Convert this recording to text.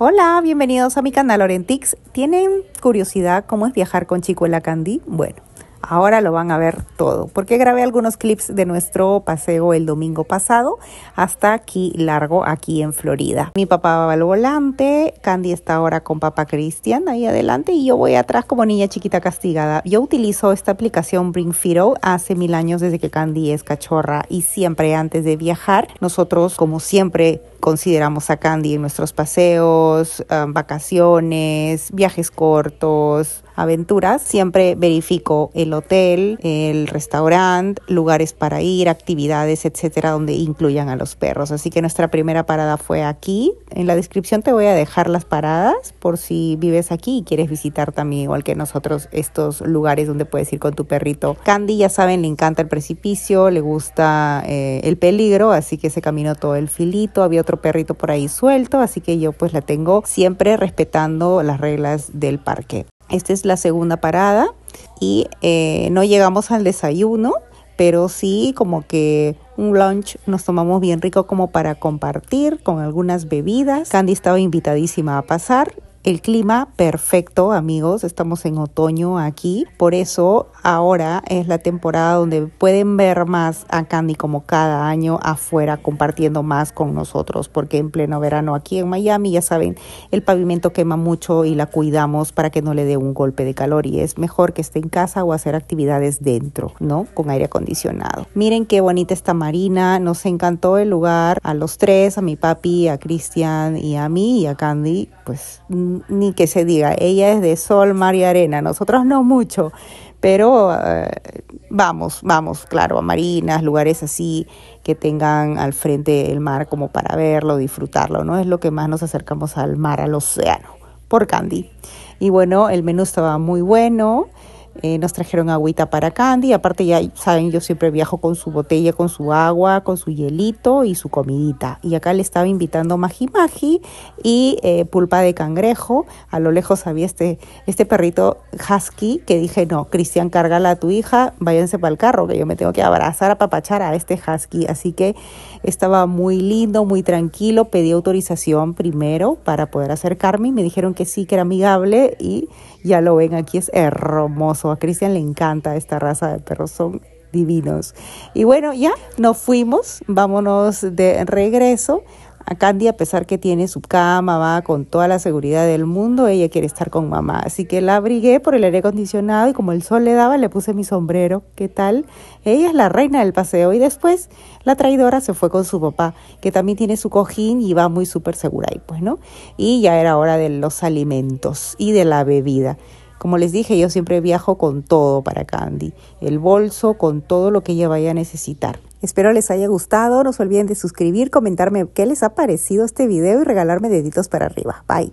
Hola, bienvenidos a mi canal Orentix. ¿Tienen curiosidad cómo es viajar con chico en la Candy? Bueno, Ahora lo van a ver todo, porque grabé algunos clips de nuestro paseo el domingo pasado hasta aquí largo, aquí en Florida. Mi papá va al volante, Candy está ahora con papá Cristian ahí adelante y yo voy atrás como niña chiquita castigada. Yo utilizo esta aplicación Bring hace mil años desde que Candy es cachorra y siempre antes de viajar, nosotros como siempre consideramos a Candy en nuestros paseos, um, vacaciones, viajes cortos, aventuras, siempre verifico el hotel, el restaurante, lugares para ir, actividades, etcétera, donde incluyan a los perros. Así que nuestra primera parada fue aquí. En la descripción te voy a dejar las paradas por si vives aquí y quieres visitar también, igual que nosotros, estos lugares donde puedes ir con tu perrito. Candy, ya saben, le encanta el precipicio, le gusta eh, el peligro, así que se caminó todo el filito. Había otro perrito por ahí suelto, así que yo pues la tengo siempre respetando las reglas del parque. Esta es la segunda parada y eh, no llegamos al desayuno, pero sí como que un lunch nos tomamos bien rico como para compartir con algunas bebidas. Candy estaba invitadísima a pasar el clima perfecto, amigos, estamos en otoño aquí, por eso ahora es la temporada donde pueden ver más a Candy como cada año afuera compartiendo más con nosotros, porque en pleno verano aquí en Miami, ya saben, el pavimento quema mucho y la cuidamos para que no le dé un golpe de calor y es mejor que esté en casa o hacer actividades dentro, ¿no? Con aire acondicionado. Miren qué bonita está Marina, nos encantó el lugar a los tres, a mi papi, a Cristian y a mí y a Candy, pues ni que se diga. Ella es de sol, mar y arena. Nosotros no mucho, pero eh, vamos, vamos, claro, a marinas, lugares así que tengan al frente el mar como para verlo, disfrutarlo, ¿no? Es lo que más nos acercamos al mar, al océano, por Candy. Y bueno, el menú estaba muy bueno. Eh, nos trajeron agüita para Candy. Aparte, ya saben, yo siempre viajo con su botella, con su agua, con su hielito y su comidita. Y acá le estaba invitando Magi Magi y eh, pulpa de cangrejo. A lo lejos había este, este perrito husky que dije, no, Cristian, cárgala a tu hija, váyanse para el carro, que yo me tengo que abrazar, a papachar a este husky. Así que estaba muy lindo, muy tranquilo. Pedí autorización primero para poder acercarme me dijeron que sí, que era amigable y ya lo ven aquí, es hermoso a Cristian le encanta esta raza de perros, son divinos. Y bueno, ya nos fuimos, vámonos de regreso. A Candy, a pesar que tiene su cama, va con toda la seguridad del mundo, ella quiere estar con mamá. Así que la abrigué por el aire acondicionado y como el sol le daba, le puse mi sombrero. ¿Qué tal? Ella es la reina del paseo. Y después la traidora se fue con su papá, que también tiene su cojín y va muy súper segura ahí, pues, ¿no? Y ya era hora de los alimentos y de la bebida. Como les dije, yo siempre viajo con todo para Candy, el bolso, con todo lo que ella vaya a necesitar. Espero les haya gustado, no se olviden de suscribir, comentarme qué les ha parecido este video y regalarme deditos para arriba. Bye.